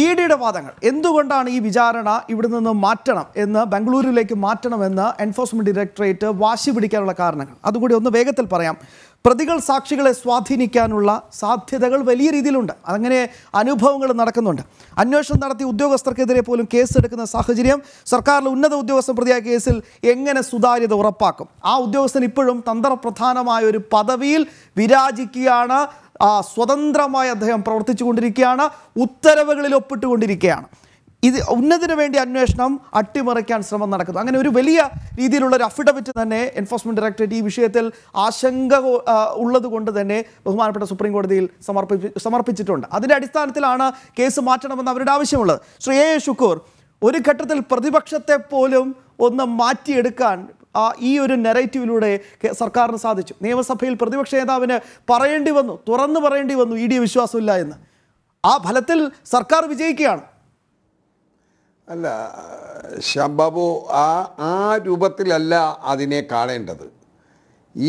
E ഡിയുടെ വാദങ്ങൾ എന്തുകൊണ്ടാണ് ഈ വിചാരണ ഇവിടെ നിന്ന് മാറ്റണം എന്ന് ബംഗളൂരുവിലേക്ക് മാറ്റണമെന്ന് എൻഫോഴ്സ്മെന്റ് ഡയറക്ടറേറ്റ് വാശി പിടിക്കാനുള്ള കാരണങ്ങൾ അതുകൂടി ഒന്ന് വേഗത്തിൽ പറയാം പ്രതികൾ സാക്ഷികളെ സ്വാധീനിക്കാനുള്ള സാധ്യതകൾ വലിയ രീതിയിലുണ്ട് അങ്ങനെ അനുഭവങ്ങൾ നടക്കുന്നുണ്ട് അന്വേഷണം നടത്തി ഉദ്യോഗസ്ഥർക്കെതിരെ പോലും കേസെടുക്കുന്ന സാഹചര്യം സർക്കാരിലെ ഉന്നത ഉദ്യോഗസ്ഥൻ പ്രതിയായ കേസിൽ എങ്ങനെ സുതാര്യത ഉറപ്പാക്കും ആ ഉദ്യോഗസ്ഥൻ ഇപ്പോഴും തന്ത്രപ്രധാനമായ ഒരു പദവിയിൽ വിരാജിക്കുകയാണ് സ്വതന്ത്രമായി അദ്ദേഹം പ്രവർത്തിച്ചു കൊണ്ടിരിക്കുകയാണ് ഉത്തരവുകളിൽ ഒപ്പിട്ടുകൊണ്ടിരിക്കുകയാണ് ഇത് ഉന്നതിന് വേണ്ടി അന്വേഷണം അട്ടിമറിക്കാൻ ശ്രമം നടക്കുന്നു അങ്ങനെ ഒരു വലിയ രീതിയിലുള്ള ഒരു അഫിഡവിറ്റ് തന്നെ എൻഫോഴ്സ്മെന്റ് ഡയറക്ടറേറ്റ് ഈ വിഷയത്തിൽ ആശങ്ക ഉള്ളത് കൊണ്ട് തന്നെ ബഹുമാനപ്പെട്ട സുപ്രീം കോടതിയിൽ സമർപ്പി സമർപ്പിച്ചിട്ടുണ്ട് അതിൻ്റെ അടിസ്ഥാനത്തിലാണ് കേസ് മാറ്റണമെന്ന് അവരുടെ ആവശ്യമുള്ളത് ശ്രീ എ ശുക്കൂർ ഒരു ഘട്ടത്തിൽ പ്രതിപക്ഷത്തെ പോലും ഒന്ന് മാറ്റിയെടുക്കാൻ ആ ഈ ഒരു നെറേറ്റീവിലൂടെ സർക്കാരിന് സാധിച്ചു നിയമസഭയിൽ പ്രതിപക്ഷ നേതാവിന് പറയേണ്ടി വന്നു തുറന്ന് പറയേണ്ടി വന്നു ഇ ഡി വിശ്വാസമില്ല എന്ന് ആ ഫലത്തിൽ സർക്കാർ വിജയിക്കുകയാണ് അല്ല ശ്യാം ബാബു ആ ആ രൂപത്തിലല്ല അതിനെ കാണേണ്ടത്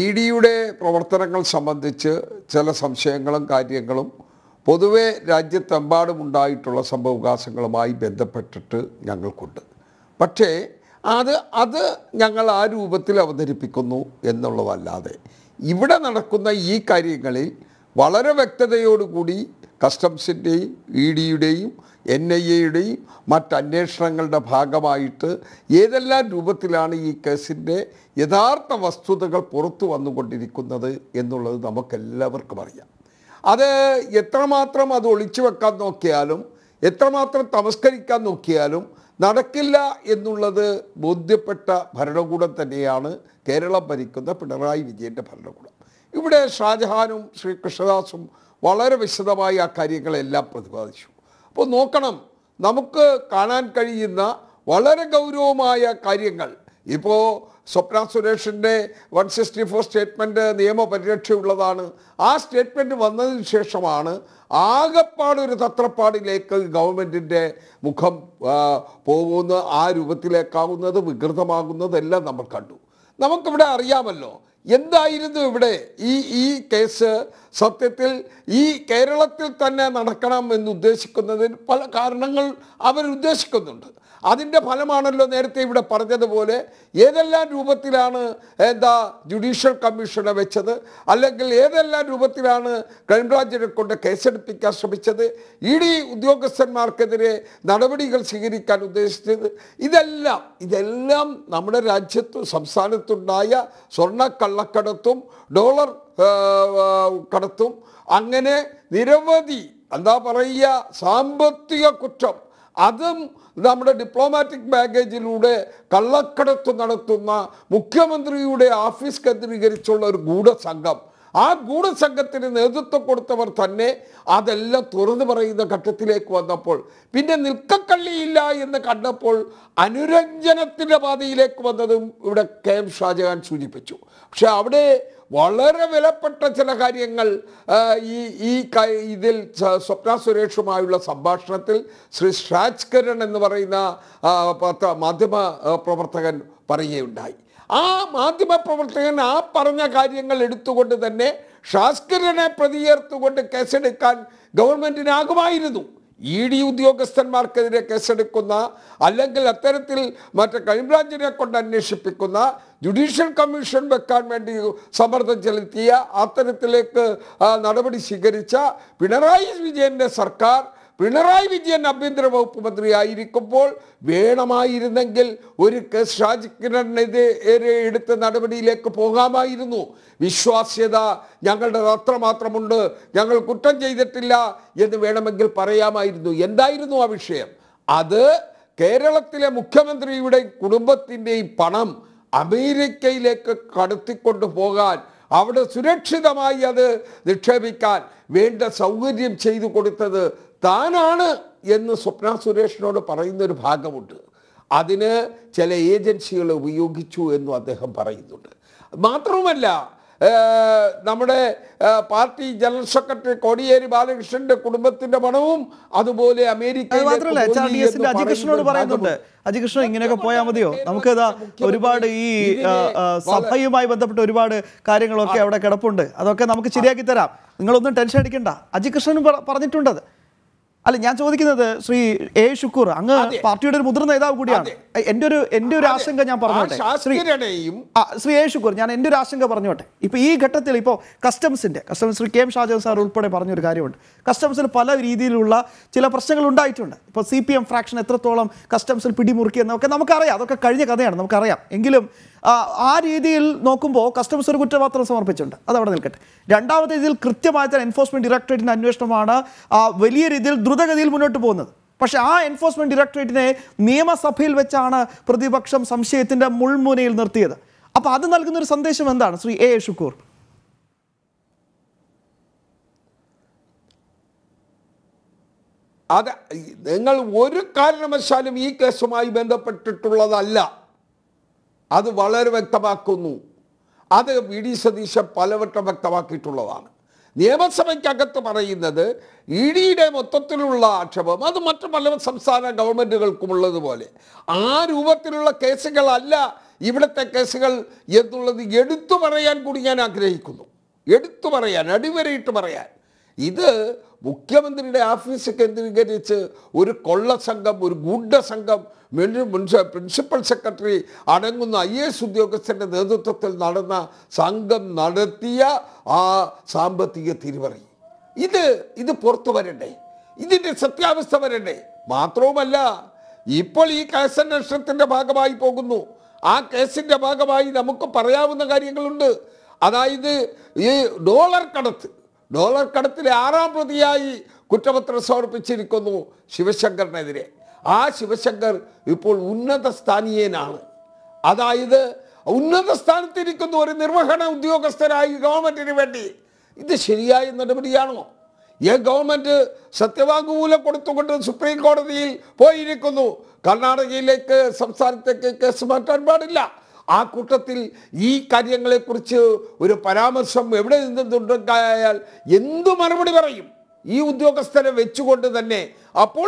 ഇ ഡിയുടെ പ്രവർത്തനങ്ങൾ സംബന്ധിച്ച് ചില സംശയങ്ങളും കാര്യങ്ങളും പൊതുവെ രാജ്യത്തെമ്പാടും ഉണ്ടായിട്ടുള്ള സംഭവവികാസങ്ങളുമായി ബന്ധപ്പെട്ടിട്ട് ഞങ്ങൾക്കുണ്ട് പക്ഷേ അത് അത് ഞങ്ങൾ ആ രൂപത്തിൽ അവതരിപ്പിക്കുന്നു എന്നുള്ളതല്ലാതെ ഇവിടെ നടക്കുന്ന ഈ കാര്യങ്ങളിൽ വളരെ വ്യക്തതയോടുകൂടി കസ്റ്റംസിൻ്റെയും ഇ ഡിയുടെയും എൻ ഐ എയുടെയും മറ്റ് അന്വേഷണങ്ങളുടെ ഭാഗമായിട്ട് ഏതെല്ലാം രൂപത്തിലാണ് ഈ കേസിൻ്റെ യഥാർത്ഥ വസ്തുതകൾ പുറത്തു വന്നുകൊണ്ടിരിക്കുന്നത് എന്നുള്ളത് നമുക്കെല്ലാവർക്കും അറിയാം അത് എത്രമാത്രം അത് ഒളിച്ചു വെക്കാൻ നോക്കിയാലും എത്രമാത്രം തമസ്കരിക്കാൻ നോക്കിയാലും നടക്കില്ല എന്നുള്ളത് ബോധ്യപ്പെട്ട ഭരണകൂടം തന്നെയാണ് കേരളം ഭരിക്കുന്ന പിണറായി വിജയൻ്റെ ഭരണകൂടം ഇവിടെ ഷാജഹാനും ശ്രീ കൃഷ്ണദാസും വളരെ വിശദമായി ആ കാര്യങ്ങളെല്ലാം പ്രതിപാദിച്ചു അപ്പോൾ നോക്കണം നമുക്ക് കാണാൻ കഴിയുന്ന വളരെ ഗൗരവമായ കാര്യങ്ങൾ ഇപ്പോൾ സ്വപ്ന സുരേഷിൻ്റെ വൺ സിക്സ്റ്റി ഫോർ സ്റ്റേറ്റ്മെൻറ്റ് നിയമപരിരക്ഷയുള്ളതാണ് ആ സ്റ്റേറ്റ്മെൻറ്റ് വന്നതിന് ശേഷമാണ് ആകെപ്പാടൊരു തത്രപ്പാടിലേക്ക് ഗവൺമെൻറ്റിൻ്റെ മുഖം പോകുന്ന ആ രൂപത്തിലേക്കാവുന്നത് വികൃതമാകുന്നതെല്ലാം നമ്മൾ കണ്ടു നമുക്കിവിടെ അറിയാമല്ലോ എന്തായിരുന്നു ഇവിടെ ഈ ഈ കേസ് സത്യത്തിൽ ഈ കേരളത്തിൽ തന്നെ നടക്കണം എന്ന് ഉദ്ദേശിക്കുന്നതിന് പല കാരണങ്ങൾ അവരുദ്ദേശിക്കുന്നുണ്ട് അതിൻ്റെ ഫലമാണല്ലോ നേരത്തെ ഇവിടെ പറഞ്ഞതുപോലെ ഏതെല്ലാം രൂപത്തിലാണ് എന്താ ജുഡീഷ്യൽ കമ്മീഷനെ വെച്ചത് അല്ലെങ്കിൽ ഏതെല്ലാം രൂപത്തിലാണ് ക്രൈംബ്രാഞ്ചിനെ കൊണ്ട് കേസെടുപ്പിക്കാൻ ശ്രമിച്ചത് ഇ ഡി ഉദ്യോഗസ്ഥന്മാർക്കെതിരെ നടപടികൾ സ്വീകരിക്കാൻ ഉദ്ദേശിച്ചത് ഇതെല്ലാം ഇതെല്ലാം നമ്മുടെ രാജ്യത്തും സംസ്ഥാനത്തുണ്ടായ സ്വർണ്ണ കള്ളക്കടത്തും ഡോളർ കടത്തും അങ്ങനെ നിരവധി എന്താ പറയുക സാമ്പത്തിക കുറ്റം അതും നമ്മുടെ ഡിപ്ലോമാറ്റിക് ബാഗേജിലൂടെ കള്ളക്കടത്ത് നടത്തുന്ന മുഖ്യമന്ത്രിയുടെ ഓഫീസ് കേന്ദ്രീകരിച്ചുള്ള ഒരു ഗൂഢസംഘം ആ ഗൂഢസംഘത്തിന് നേതൃത്വം കൊടുത്തവർ തന്നെ അതെല്ലാം തുറന്നു പറയുന്ന ഘട്ടത്തിലേക്ക് വന്നപ്പോൾ പിന്നെ നിൽക്കക്കള്ളിയില്ല എന്ന് കണ്ടപ്പോൾ അനുരഞ്ജനത്തിൻ്റെ പാതയിലേക്ക് വന്നതും ഇവിടെ കെ എം ഷാജഹാൻ സൂചിപ്പിച്ചു പക്ഷെ അവിടെ വളരെ വിലപ്പെട്ട ചില കാര്യങ്ങൾ ഈ ഈ ഇതിൽ സ്വപ്ന സുരേഷുമായുള്ള സംഭാഷണത്തിൽ ശ്രീ ഷാജ്കരൺ എന്ന് പറയുന്ന മാധ്യമ പ്രവർത്തകൻ പറയുകയുണ്ടായി ആ പ്രവർത്തകൻ ആ പറഞ്ഞ കാര്യങ്ങൾ എടുത്തുകൊണ്ട് തന്നെ ഷാസ്കരനെ പ്രതിയേർത്തുകൊണ്ട് കേസെടുക്കാൻ ഗവൺമെൻറ്റിനാകുമായിരുന്നു ഇ ഡി ഉദ്യോഗസ്ഥന്മാർക്കെതിരെ കേസെടുക്കുന്ന അല്ലെങ്കിൽ അത്തരത്തിൽ മറ്റേ ക്രൈംബ്രാഞ്ചിനെ കൊണ്ട് അന്വേഷിപ്പിക്കുന്ന ജുഡീഷ്യൽ കമ്മീഷൻ വെക്കാൻ വേണ്ടി സമ്മർദ്ദം ചെലുത്തിയ അത്തരത്തിലേക്ക് നടപടി സ്വീകരിച്ച പിണറായി വിജയൻ്റെ സർക്കാർ പിണറായി വിജയൻ ആഭ്യന്തര വകുപ്പ് മന്ത്രിയായിരിക്കുമ്പോൾ വേണമായിരുന്നെങ്കിൽ ഒരു കേസ് ഷാജിക്കിനെതിരെ എടുത്ത നടപടിയിലേക്ക് പോകാമായിരുന്നു വിശ്വാസ്യത ഞങ്ങളുടെ മാത്രമുണ്ട് ഞങ്ങൾ കുറ്റം ചെയ്തിട്ടില്ല എന്ന് വേണമെങ്കിൽ പറയാമായിരുന്നു എന്തായിരുന്നു ആ വിഷയം അത് കേരളത്തിലെ മുഖ്യമന്ത്രിയുടെ കുടുംബത്തിൻ്റെയും പണം അമേരിക്കയിലേക്ക് കടത്തിക്കൊണ്ടു പോകാൻ അവിടെ സുരക്ഷിതമായി അത് നിക്ഷേപിക്കാൻ വേണ്ട സൗകര്യം ചെയ്തു കൊടുത്തത് താനാണ് എന്ന് സ്വപ്ന സുരേഷിനോട് പറയുന്നൊരു ഭാഗമുണ്ട് അതിന് ചില ഏജൻസികൾ ഉപയോഗിച്ചു എന്നും അദ്ദേഹം പറയുന്നുണ്ട് മാത്രവുമല്ല നമ്മുടെ പാർട്ടി ജനറൽ സെക്രട്ടറി കോടിയേരി ബാലകൃഷ്ണന്റെ കുടുംബത്തിന്റെ പണവും അതുപോലെ അമേരിക്കയിലെ അജികൃഷ്ണനോട് പറയുന്നുണ്ട് അജികൃഷ്ണൻ ഇങ്ങനെയൊക്കെ പോയാൽ മതിയോ നമുക്ക് ഒരുപാട് ഈ സഭയുമായി ബന്ധപ്പെട്ട് ഒരുപാട് കാര്യങ്ങളൊക്കെ അവിടെ കിടപ്പുണ്ട് അതൊക്കെ നമുക്ക് ശരിയാക്കി തരാം നിങ്ങളൊന്നും ടെൻഷൻ അടിക്കണ്ട അജികൃഷ്ണൻ പറഞ്ഞിട്ടുണ്ടത് അല്ല ഞാൻ ചോദിക്കുന്നത് ശ്രീ എ ഷുക്കൂർ അങ്ങ് പാർട്ടിയുടെ ഒരു മുതിർന്ന നേതാവ് കൂടിയാണ് എന്റെ ഒരു എന്റെ ഒരു ആശങ്ക ഞാൻ പറഞ്ഞോട്ടെ ശ്രീ എ ഷുക്കൂർ ഞാൻ എന്റെ ഒരു ആശങ്ക പറഞ്ഞോട്ടെ ഇപ്പൊ ഈ ഘട്ടത്തിൽ ഇപ്പോ കസ്റ്റംസിന്റെ customs Shri K M Shajan sir ഉൾപ്പെടെ പറഞ്ഞൊരു കാര്യമുണ്ട് കസ്റ്റംസിൽ പല രീതിയിലുള്ള ചില പ്രശ്നങ്ങൾ ഉണ്ടായിട്ടുണ്ട് ഇപ്പൊ സി ഫ്രാക്ഷൻ എത്രത്തോളം കസ്റ്റംസിൽ പിടിമുറുക്കിയെന്നൊക്കെ നമുക്കറിയാം അതൊക്കെ കഴിഞ്ഞ കഥയാണ് നമുക്കറിയാം എങ്കിലും ആ രീതിയിൽ നോക്കുമ്പോൾ കസ്റ്റംസ് ഒരു കുറ്റപത്രം സമർപ്പിച്ചിട്ടുണ്ട് അതവിടെ നിൽക്കട്ടെ രണ്ടാമത്തെ ഇതിൽ തന്നെ എൻഫോഴ്സ്മെൻറ്റ് ഡയറക്ടറേറ്റിൻ്റെ അന്വേഷണമാണ് വലിയ രീതിയിൽ ദ്രുതഗതിയിൽ മുന്നോട്ട് പോകുന്നത് പക്ഷേ ആ എൻഫോഴ്സ്മെൻറ്റ് ഡയറക്ടറേറ്റിനെ നിയമസഭയിൽ വെച്ചാണ് പ്രതിപക്ഷം സംശയത്തിൻ്റെ മുൾമുനയിൽ നിർത്തിയത് അപ്പോൾ അത് നൽകുന്ന ഒരു സന്ദേശം എന്താണ് ശ്രീ എ ഷുക്കൂർ അതെ നിങ്ങൾ ഒരു കാരണവശാലും ഈ കേസുമായി ബന്ധപ്പെട്ടിട്ടുള്ളതല്ല അത് വളരെ വ്യക്തമാക്കുന്നു അത് വി ഡി സതീശൻ പലവട്ടം വ്യക്തമാക്കിയിട്ടുള്ളതാണ് നിയമസഭയ്ക്കകത്ത് പറയുന്നത് ഇ ഡിയുടെ മൊത്തത്തിലുള്ള ആക്ഷേപം അത് മറ്റു പല സംസ്ഥാന ഗവൺമെൻറ്റുകൾക്കുമുള്ളതുപോലെ ആ രൂപത്തിലുള്ള കേസുകളല്ല ഇവിടുത്തെ കേസുകൾ എന്നുള്ളത് എടുത്തു പറയാൻ കൂടി ഞാൻ ആഗ്രഹിക്കുന്നു എടുത്തു പറയാൻ അടിവരയിട്ട് പറയാൻ ഇത് മുഖ്യമന്ത്രിയുടെ ഓഫീസ് കേന്ദ്രീകരിച്ച് ഒരു കൊള്ള സംഘം ഒരു ഗൂഢ സംഘം പ്രിൻസിപ്പൽ സെക്രട്ടറി അടങ്ങുന്ന ഐ എസ് ഉദ്യോഗസ്ഥന്റെ നേതൃത്വത്തിൽ നടന്ന സംഘം നടത്തിയ ആ സാമ്പത്തിക തിരുവറി ഇത് ഇത് പുറത്തു വരണ്ടേ ഇതിൻ്റെ സത്യാവസ്ഥ വരണ്ടേ മാത്രവുമല്ല ഇപ്പോൾ ഈ കേസന്വേഷണത്തിൻ്റെ ഭാഗമായി പോകുന്നു ആ കേസിൻ്റെ ഭാഗമായി നമുക്ക് പറയാവുന്ന കാര്യങ്ങളുണ്ട് അതായത് ഈ ഡോളർ കടത്ത് ഡോളർ കടത്തിലെ ആറാം പ്രതിയായി കുറ്റപത്രം സമർപ്പിച്ചിരിക്കുന്നു ശിവശങ്കറിനെതിരെ ആ ശിവശങ്കർ ഇപ്പോൾ ഉന്നത സ്ഥാനീയനാണ് അതായത് ഉന്നത സ്ഥാനത്തിരിക്കുന്ന ഒരു നിർവഹണ ഉദ്യോഗസ്ഥരായി ഗവൺമെന്റിന് വേണ്ടി ഇത് ശരിയായ നടപടിയാണോ ഈ ഗവൺമെന്റ് സത്യവാങ്മൂലം കൊടുത്തുകൊണ്ട് സുപ്രീം കോടതിയിൽ പോയിരിക്കുന്നു കർണാടകയിലേക്ക് സംസ്ഥാനത്തേക്ക് കേസ് മാറ്റാൻ പാടില്ല ആ കൂട്ടത്തിൽ ഈ കാര്യങ്ങളെക്കുറിച്ച് ഒരു പരാമർശം എവിടെ നിന്നുണ്ടായാൽ എന്തു മറുപടി പറയും ഈ ഉദ്യോഗസ്ഥരെ വെച്ചുകൊണ്ട് തന്നെ അപ്പോൾ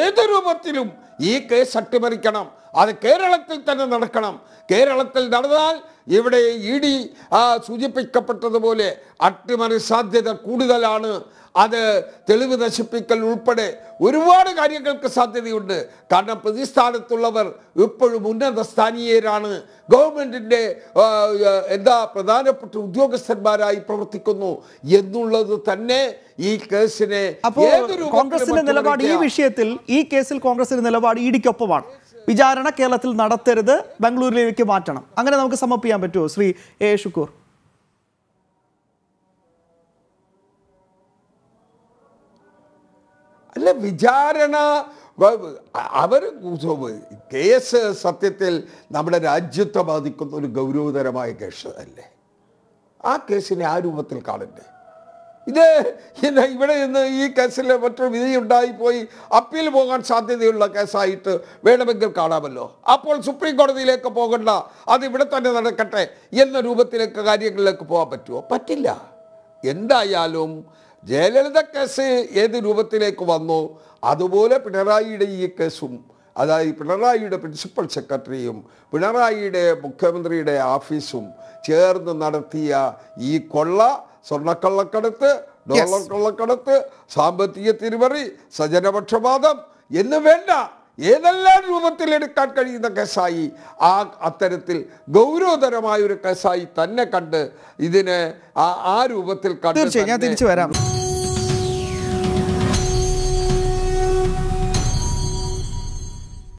ഏത് രൂപത്തിലും ഈ കേസ് അട്ടിമറിക്കണം അത് കേരളത്തിൽ തന്നെ നടക്കണം കേരളത്തിൽ നടന്നാൽ ഇവിടെ ഇ ഡി സൂചിപ്പിക്കപ്പെട്ടതുപോലെ അട്ടിമറി സാധ്യത കൂടുതലാണ് അത് തെളിവ് നശിപ്പിക്കൽ ഉൾപ്പെടെ ഒരുപാട് കാര്യങ്ങൾക്ക് സാധ്യതയുണ്ട് കാരണം പ്രതിസ്ഥാനത്തുള്ളവർ ഇപ്പോഴും ഉന്നത സ്ഥാനീയരാണ് ഗവൺമെൻറ്റിൻ്റെ എന്താ പ്രധാനപ്പെട്ട ഉദ്യോഗസ്ഥന്മാരായി പ്രവർത്തിക്കുന്നു എന്നുള്ളത് തന്നെ ഈ കേസിനെ കോൺഗ്രസിന്റെ നിലപാട് ഈ വിഷയത്തിൽ ഈ കേസിൽ കോൺഗ്രസിന്റെ നിലപാട് ഇടിക്കൊപ്പമാണ് വിചാരണ കേരളത്തിൽ നടത്തരുത് ബംഗളൂരിലേക്ക് മാറ്റണം അങ്ങനെ നമുക്ക് സമർപ്പിക്കാൻ പറ്റുമോ ശ്രീ എ ഷുക്കൂർ അല്ല വിചാരണ അവർ കേസ് സത്യത്തിൽ നമ്മുടെ രാജ്യത്തെ ബാധിക്കുന്ന ഒരു ഗൗരവതരമായ കേസ് അല്ലേ ആ കേസിനെ ആ രൂപത്തിൽ കാണണ്ടേ ഇത് ഇവിടെ നിന്ന് ഈ കേസിൽ മറ്റൊരു വിധി ഉണ്ടായിപ്പോയി അപ്പീൽ പോകാൻ സാധ്യതയുള്ള കേസായിട്ട് വേണമെങ്കിൽ കാണാമല്ലോ അപ്പോൾ സുപ്രീം കോടതിയിലേക്ക് പോകണ്ട അത് ഇവിടെ തന്നെ നടക്കട്ടെ എന്ന രൂപത്തിലേക്ക് കാര്യങ്ങളിലേക്ക് പോകാൻ പറ്റുമോ പറ്റില്ല എന്തായാലും ജയലളിത കേസ് ഏത് രൂപത്തിലേക്ക് വന്നു അതുപോലെ പിണറായിയുടെ ഈ കേസും അതായത് പിണറായിയുടെ പ്രിൻസിപ്പൽ സെക്രട്ടറിയും പിണറായിയുടെ മുഖ്യമന്ത്രിയുടെ ഓഫീസും ചേർന്ന് നടത്തിയ ഈ കൊള്ള സ്വർണ്ണക്കള്ളക്കടത്ത് ഡോളർ കള്ളക്കടത്ത് സാമ്പത്തിക തിരിമറി സജനപക്ഷപാതം എന്ന് വേണ്ട ഏതെല്ലാം രൂപത്തിൽ എടുക്കാൻ കഴിയുന്ന കേസായി ആ അത്തരത്തിൽ ഗൗരവതരമായ ഒരു കേസായി തന്നെ കണ്ട് ഇതിനെ ആ രൂപത്തിൽ കണ്ട് ഞാൻ തിരിച്ചു വരാം